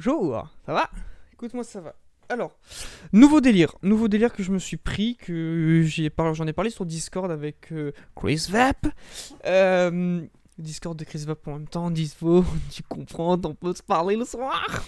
Bonjour, ça va Écoute-moi, ça va. Alors, nouveau délire, nouveau délire que je me suis pris, que j'en ai, parlé sur Discord avec euh, Chris Vap. Euh, Discord de Chris Vap en même temps, dispo, tu comprends, on peut se parler le soir.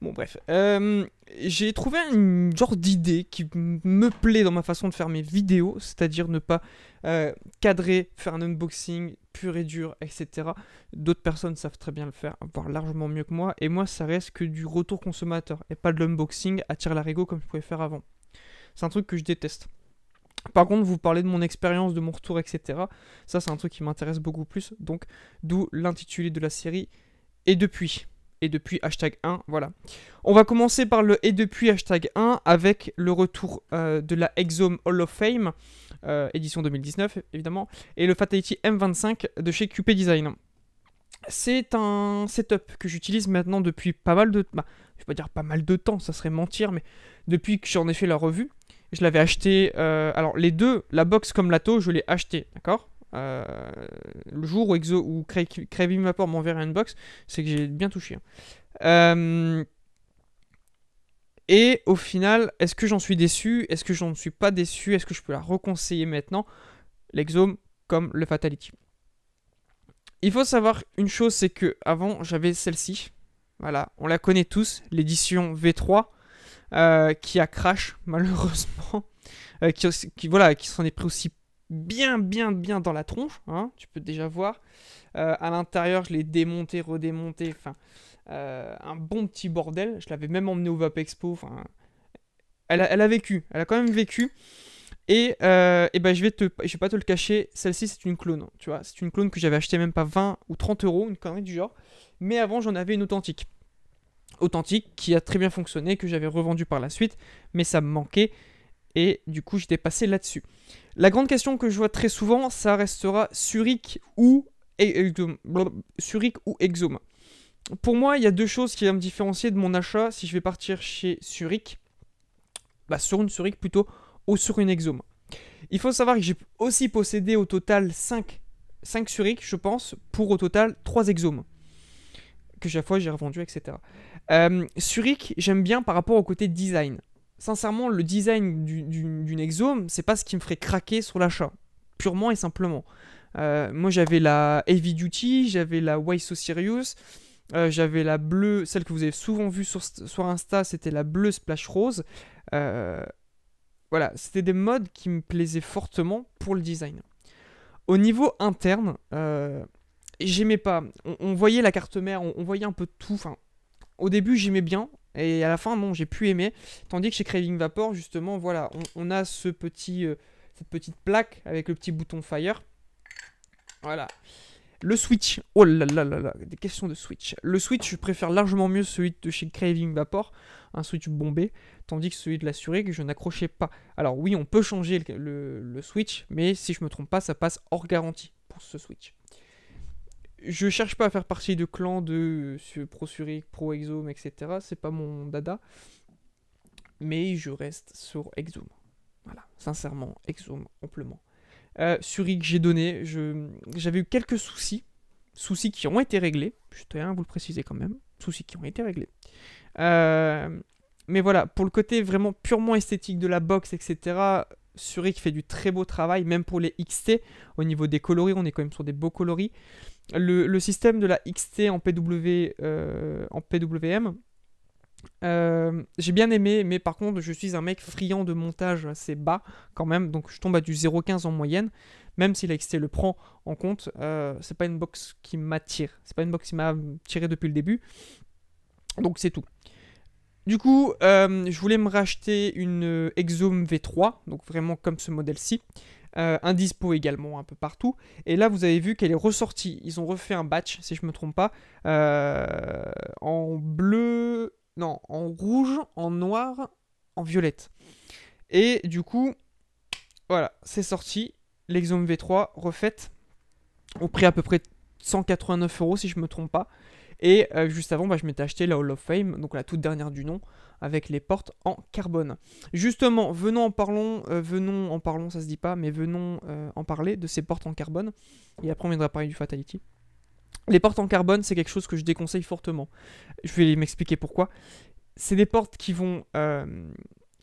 Bon, bref. Euh, j'ai trouvé une genre d'idée qui me plaît dans ma façon de faire mes vidéos, c'est-à-dire ne pas euh, cadrer, faire un unboxing pur et dur, etc. D'autres personnes savent très bien le faire, voire largement mieux que moi, et moi, ça reste que du retour consommateur, et pas de l'unboxing à tire rigo comme je pouvais faire avant. C'est un truc que je déteste. Par contre, vous parlez de mon expérience, de mon retour, etc. Ça, c'est un truc qui m'intéresse beaucoup plus, donc d'où l'intitulé de la série. Et depuis, et depuis hashtag 1, voilà. On va commencer par le et depuis hashtag 1 avec le retour euh, de la Exome Hall of Fame, euh, édition 2019 évidemment, et le Fatality M25 de chez QP Design. C'est un setup que j'utilise maintenant depuis pas mal de... Bah, je vais pas dire pas mal de temps, ça serait mentir, mais depuis que j'en ai fait la revue, je l'avais acheté... Euh, alors les deux, la box comme l'ATO, je l'ai acheté, d'accord euh, le jour où, Exo, où m'enverra une box, c'est que j'ai bien touché. Hein. Euh, et au final, est-ce que j'en suis déçu Est-ce que j'en suis pas déçu Est-ce que je peux la reconseiller maintenant L'exome comme le Fatality. Il faut savoir une chose, c'est que avant j'avais celle-ci. Voilà, on la connaît tous, l'édition V3 euh, qui a crash malheureusement, qui, qui, voilà, qui s'en est pris aussi bien, bien, bien dans la tronche. Hein, tu peux déjà voir. Euh, à l'intérieur, je l'ai démonté, redémonté. Enfin, euh, un bon petit bordel. Je l'avais même emmené au Vap Expo. elle a, vécu. Elle a quand même vécu. Euh, et, ben je vais te, je vais pas te le cacher, celle-ci c'est une clone, tu vois, c'est une clone que j'avais acheté même pas 20 ou 30 euros, une connerie du genre. Mais avant j'en avais une authentique, authentique qui a très bien fonctionné, que j'avais revendu par la suite, mais ça me manquait et du coup j'étais passé là-dessus. La grande question que je vois très souvent, ça restera Suric ou, Suric e-, ou Exome. Pour moi, il y a deux choses qui vont me différencier de mon achat si je vais partir chez Suric, bah sur une Suric plutôt, ou sur une exome. Il faut savoir que j'ai aussi possédé au total 5, 5 Suric, je pense, pour au total 3 Exomes que chaque fois j'ai revendu, etc. Euh, j'aime bien par rapport au côté design sincèrement, le design d'une du, Exome, c'est pas ce qui me ferait craquer sur l'achat, purement et simplement. Euh, moi, j'avais la Heavy Duty, j'avais la Why So Serious, euh, j'avais la bleue, celle que vous avez souvent vue sur, Insta, c'était la bleue Splash Rose. Euh, voilà, c'était des modes qui me plaisaient fortement pour le design. Au niveau interne, j'aimais pas. On, voyait la carte mère, on, voyait un peu tout. Enfin, au début, j'aimais bien. Et à la fin, bon, j'ai pu aimer. Tandis que chez Craving Vapor, justement, voilà, on, a ce petit, euh, cette petite plaque avec le petit bouton Fire. Voilà. Le Switch. Oh là là là là, des questions de Switch. Le Switch, je préfère largement mieux celui de chez Craving Vapor, un Switch bombé, tandis que celui de la que je n'accrochais pas. Alors oui, on peut changer le, le Switch, mais si je me trompe pas, ça passe hors garantie pour ce Switch je cherche pas à faire partie de clans de euh, pro Suric, pro Exome, etc. C'est pas mon dada. Mais je reste sur Exome. Voilà, sincèrement, Exome amplement. Euh, Suric, j'ai donné. J'avais eu quelques soucis. Soucis qui ont été réglés. Je tiens à vous le préciser quand même. Soucis qui ont été réglés. Euh, mais voilà, pour le côté vraiment purement esthétique de la box, etc., Suric fait du très beau travail, même pour les XT. Au niveau des coloris, on est quand même sur des beaux coloris le, système de la XT en, PW, euh, en PWM, euh, j'ai bien aimé, mais par contre, je suis un mec friand de montage assez bas quand même, donc je tombe à du 0,15 en moyenne. Même si la XT le prend en compte, euh, c'est pas une box qui m'attire, c'est pas une box qui m'a tiré depuis le début. Donc c'est tout. Du coup, je voulais me racheter une Exome V3, donc vraiment comme ce modèle-ci. Euh, un indispo également un peu partout. Et là, vous avez vu qu'elle est ressortie. Ils ont refait un batch, si je me trompe pas, euh, en bleu, non, en rouge, en noir, en violette. Et du coup, voilà, c'est sorti. L'exome V3 refaite au prix à peu près 189 euros, si je me trompe pas. Et euh, juste avant, bah, je m'étais acheté la Hall of Fame, donc la toute dernière du nom, avec les portes en carbone. Justement, venons en parlons, euh, venons en parlons, ça se dit pas, mais venons euh, en parler de ces portes en carbone. Et après, on viendra parler du Fatality. Les portes en carbone, c'est quelque chose que je déconseille fortement. Je vais m'expliquer pourquoi. C'est des portes qui vont,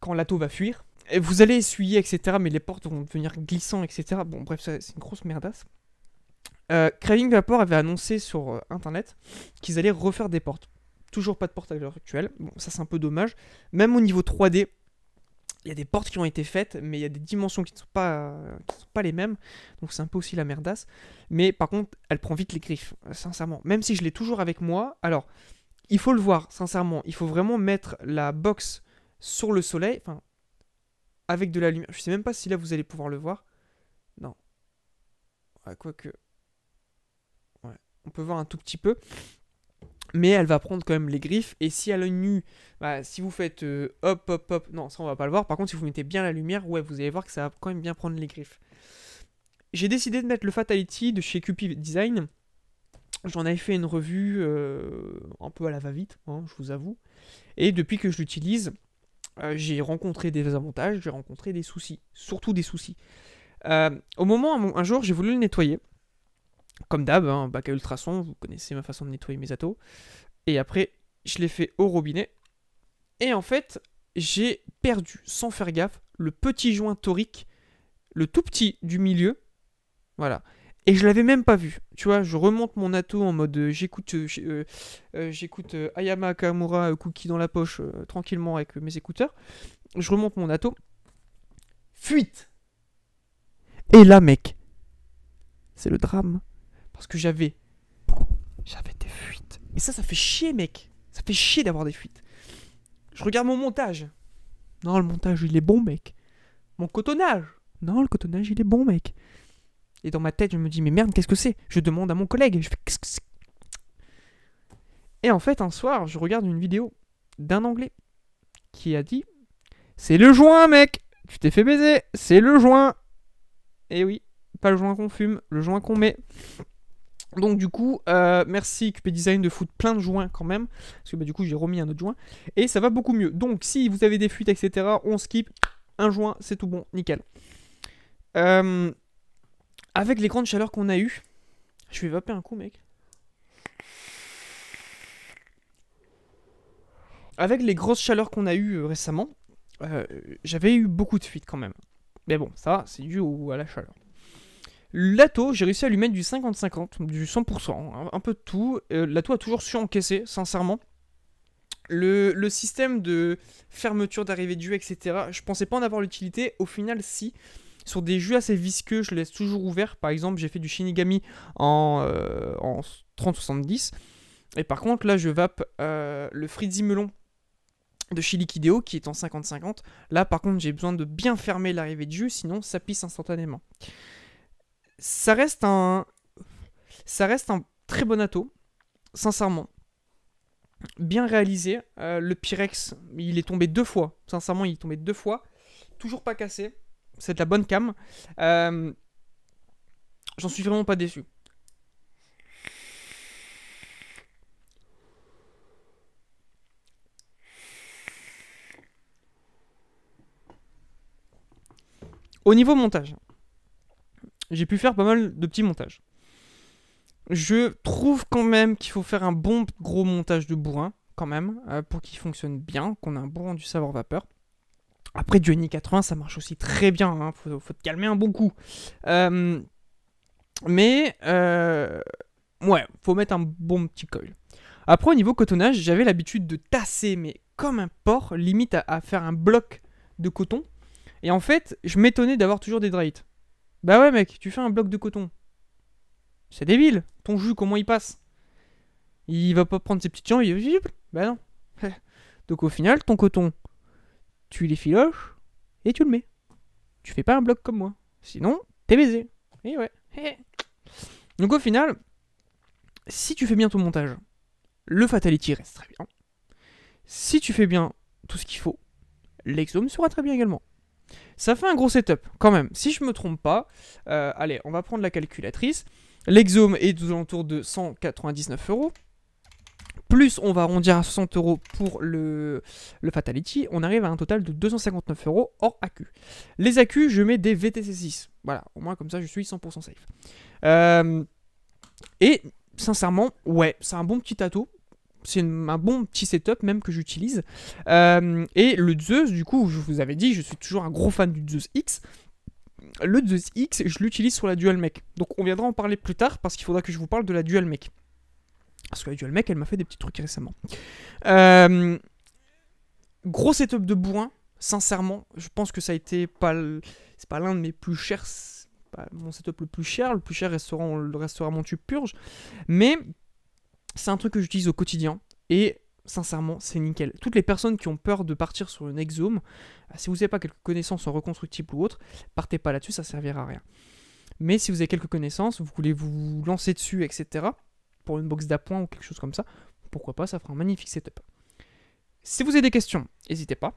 quand l'atome va fuir, vous allez essuyer, etc., mais les portes vont devenir glissantes, etc. Bon, bref, c'est une grosse merdasse. Euh, Craving Vapor avait annoncé sur euh, internet qu'ils allaient refaire des portes. Toujours pas de portes à l'heure actuelle. Bon, ça c'est un peu dommage. Même au niveau 3D, il y a des portes qui ont été faites, mais il y a des dimensions qui ne sont pas, pas les mêmes. Donc c'est un peu aussi la merdasse. Mais par contre, elle prend vite les griffes, euh, sincèrement. Même si je l'ai toujours avec moi. Alors, il faut le voir, sincèrement. Il faut vraiment mettre la box sur le soleil. Enfin, avec de la lumière. Je sais même pas si là vous allez pouvoir le voir. Non. quoi Quoique on peut voir un tout petit peu. Mais elle va prendre quand même les griffes. Et si à l'œil nu, bah, si vous faites euh, hop, hop, hop, non, ça on va pas le voir. Par contre, si vous mettez bien la lumière, ouais, vous allez voir que ça va quand même bien prendre les griffes. J'ai décidé de mettre le Fatality de chez Cupid Design. J'en avais fait une revue euh, un peu à la va-vite, hein, je vous avoue. Et depuis que je l'utilise, euh, j'ai rencontré des avantages, j'ai rencontré des soucis. Surtout des soucis. au moment, un jour, j'ai voulu le nettoyer. Comme d'hab, un hein, bac à ultrasons, vous connaissez ma façon de nettoyer mes atos. Et après, je l'ai fait au robinet. Et en fait, j'ai perdu, sans faire gaffe, le petit joint torique, le tout petit du milieu. Voilà. Et je l'avais même pas vu. Tu vois, je remonte mon ato en mode euh, j'écoute euh, euh, j'écoute Ayama Kamura, Cookie dans la poche tranquillement avec mes écouteurs. Je remonte mon ato. Fuite. Et là mec, c'est le drame. Parce que j'avais... J'avais des fuites. Et ça, ça fait chier, mec. Ça fait chier d'avoir des fuites. Je regarde mon montage. Non, le montage, il est bon, mec. Mon cotonnage. Non, le cotonnage, il est bon, mec. Et dans ma tête, je me dis, mais merde, qu'est-ce que c'est Je demande à mon collègue. Je fais, qu'est-ce que Et en fait, un soir, je regarde une vidéo d'un Anglais qui a dit, c'est le joint, mec Tu t'es fait baiser, c'est le joint Et oui, pas le joint qu'on fume, le joint qu'on met. Donc du coup, euh, merci QP Design de foutre plein de joints quand même, parce que bah, du coup j'ai remis un autre joint, et ça va beaucoup mieux. Donc si vous avez des fuites, etc., on skip, un joint, c'est tout bon, nickel. Euh, avec les grandes chaleurs qu'on a eues, je vais vaper un coup mec. Avec les grosses chaleurs qu'on a eues euh, récemment, j'avais eu beaucoup de fuites quand même. Mais bon, ça, va, c'est dû à la chaleur. Lato, j'ai réussi à lui mettre du 50-50, du 100%, un, peu de tout. la euh, Lato a toujours su encaisser, sincèrement. Le, système de fermeture d'arrivée de jus, etc., je pensais pas en avoir l'utilité. Au final, si. Sur des jus assez visqueux, je le laisse toujours ouvert. Par exemple, j'ai fait du Shinigami en, 30-70. Euh, et par contre, là, je vape euh, le Fritzy Melon de Chili qui est en 50-50. Là, par contre, j'ai besoin de bien fermer l'arrivée de jus, sinon ça pisse instantanément ça reste un, ça reste très bon atout, sincèrement. Bien réalisé. Euh, le Pyrex, il est tombé deux fois. Sincèrement, il est tombé deux fois. Toujours pas cassé. C'est de la bonne cam. Euh, j'en suis vraiment pas déçu. Au niveau montage, j'ai pu faire pas mal de petits montages. Je trouve quand même qu'il faut faire un bon gros montage de bourrin, quand même, euh, pour qu'il fonctionne bien, qu'on ait un bon du savoir vapeur. Après, du NI80, ça marche aussi très bien, Il hein, faut, te calmer un bon coup. Euh, mais, ouais, euh, ouais, faut mettre un bon petit coil. Après, au niveau cotonnage, j'avais l'habitude de tasser, mais comme un porc, limite à, faire un bloc de coton. Et en fait, je m'étonnais d'avoir toujours des dry bah ouais, mec, tu fais un bloc de coton. C'est débile. Ton jus, comment il passe Il va pas prendre ses petites jambes, il Bah non. Donc au final, ton coton, tu l'effiloches et tu le mets. Tu fais pas un bloc comme moi. Sinon, t'es baisé. Et ouais. Donc au final, si tu fais bien ton montage, le fatality reste très bien. Si tu fais bien tout ce qu'il faut, l'exome sera très bien également. Ça fait un gros setup, quand même. Si je me trompe pas, euh, allez, on va prendre la calculatrice. L'exome est aux alentours de 199 euros. Plus on va arrondir à 60 euros pour le, le, Fatality, on arrive à un total de 259 euros hors AQ. Les AQ, je mets des VTC6. Voilà, au moins comme ça, je suis 100% safe. Euh, et sincèrement, ouais, c'est un bon petit atout c'est un bon petit setup même que j'utilise. Euh, et le Zeus, du coup, je vous avais dit, je suis toujours un gros fan du Zeus X. Le Zeus X, je l'utilise sur la Dual Mech. Donc on viendra en parler plus tard parce qu'il faudra que je vous parle de la Dual Mech. Parce que la Dual Mech, elle m'a fait des petits trucs récemment. Euh, gros setup de bourrin, sincèrement. Je pense que ça a été pas, c'est pas l'un de mes plus chers mon setup le plus cher. Le plus cher restaurant, le restaurant tube Purge. Mais c'est un truc que j'utilise au quotidien et sincèrement, c'est nickel. Toutes les personnes qui ont peur de partir sur une exome, bah, si vous n'avez pas quelques connaissances en reconstructible ou autre, partez pas là-dessus, ça servira à rien. Mais si vous avez quelques connaissances, vous voulez vous lancer dessus, etc., pour une box d'appoint ou quelque chose comme ça, pourquoi pas, ça fera un magnifique setup. Si vous avez des questions, n'hésitez pas.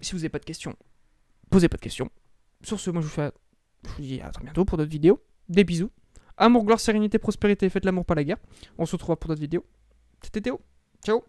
Si vous n'avez pas de questions, posez pas de questions. Sur ce, moi je vous, fais je vous dis à très bientôt pour d'autres vidéos. Des bisous. Amour, gloire, sérénité, prospérité, faites l'amour, pas la guerre. On se retrouve pour d'autres vidéos. C'était Théo. Ciao